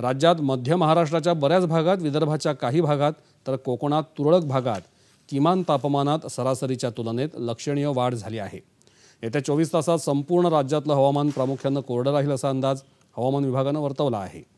राज्यात मध्य महाराष्ट्राच्या बऱ्याच भागात विदर्भाच्या काही भागात तर कोकणात तुरळक भागात किमान तापमानात सरासरीच्या तुलनेत लक्षणीय वाढ झाली आहे येत्या चोवीस तासात संपूर्ण राज्यातलं हवामान प्रामुख्यानं कोरडं राहील असा अंदाज हवामान विभागानं वर्तवला आहे